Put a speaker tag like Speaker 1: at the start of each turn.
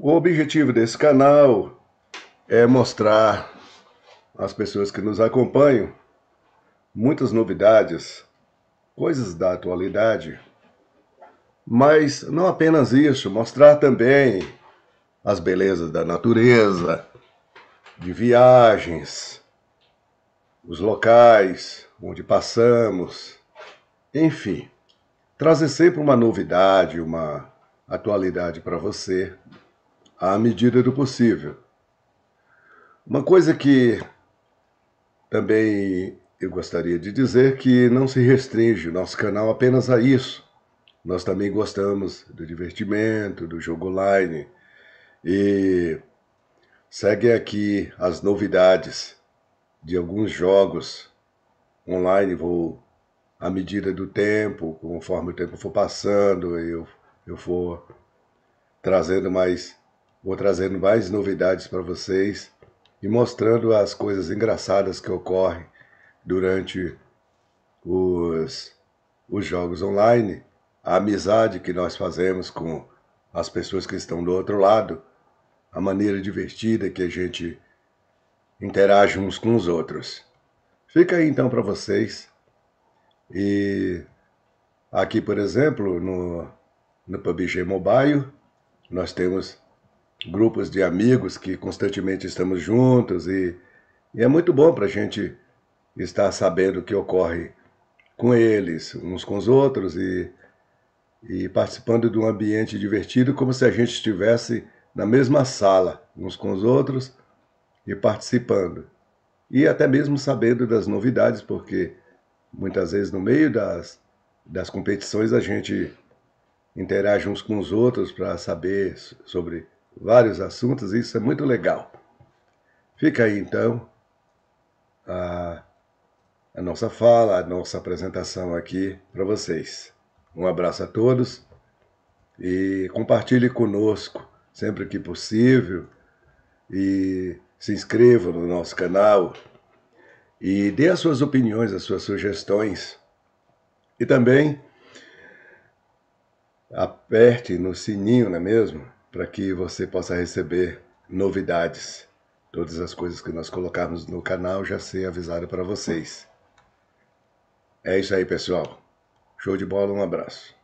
Speaker 1: O objetivo desse canal é mostrar às pessoas que nos acompanham muitas novidades, coisas da atualidade, mas não apenas isso, mostrar também as belezas da natureza, de viagens, os locais onde passamos, enfim, trazer sempre uma novidade, uma atualidade para você à medida do possível. Uma coisa que também eu gostaria de dizer que não se restringe o nosso canal apenas a isso. Nós também gostamos do divertimento, do jogo online e seguem aqui as novidades de alguns jogos online. Vou à medida do tempo, conforme o tempo for passando, eu, eu for trazendo mais Vou trazendo mais novidades para vocês e mostrando as coisas engraçadas que ocorrem durante os, os jogos online, a amizade que nós fazemos com as pessoas que estão do outro lado, a maneira divertida que a gente interage uns com os outros. Fica aí então para vocês. E aqui, por exemplo, no, no PUBG Mobile, nós temos grupos de amigos que constantemente estamos juntos e, e é muito bom para a gente estar sabendo o que ocorre com eles, uns com os outros e, e participando de um ambiente divertido, como se a gente estivesse na mesma sala, uns com os outros e participando. E até mesmo sabendo das novidades, porque muitas vezes no meio das, das competições a gente interage uns com os outros para saber sobre vários assuntos, e isso é muito legal. Fica aí então a, a nossa fala, a nossa apresentação aqui para vocês. Um abraço a todos e compartilhe conosco sempre que possível e se inscreva no nosso canal e dê as suas opiniões, as suas sugestões. E também aperte no sininho, não é mesmo? para que você possa receber novidades. Todas as coisas que nós colocarmos no canal já ser avisado para vocês. É isso aí, pessoal. Show de bola, um abraço.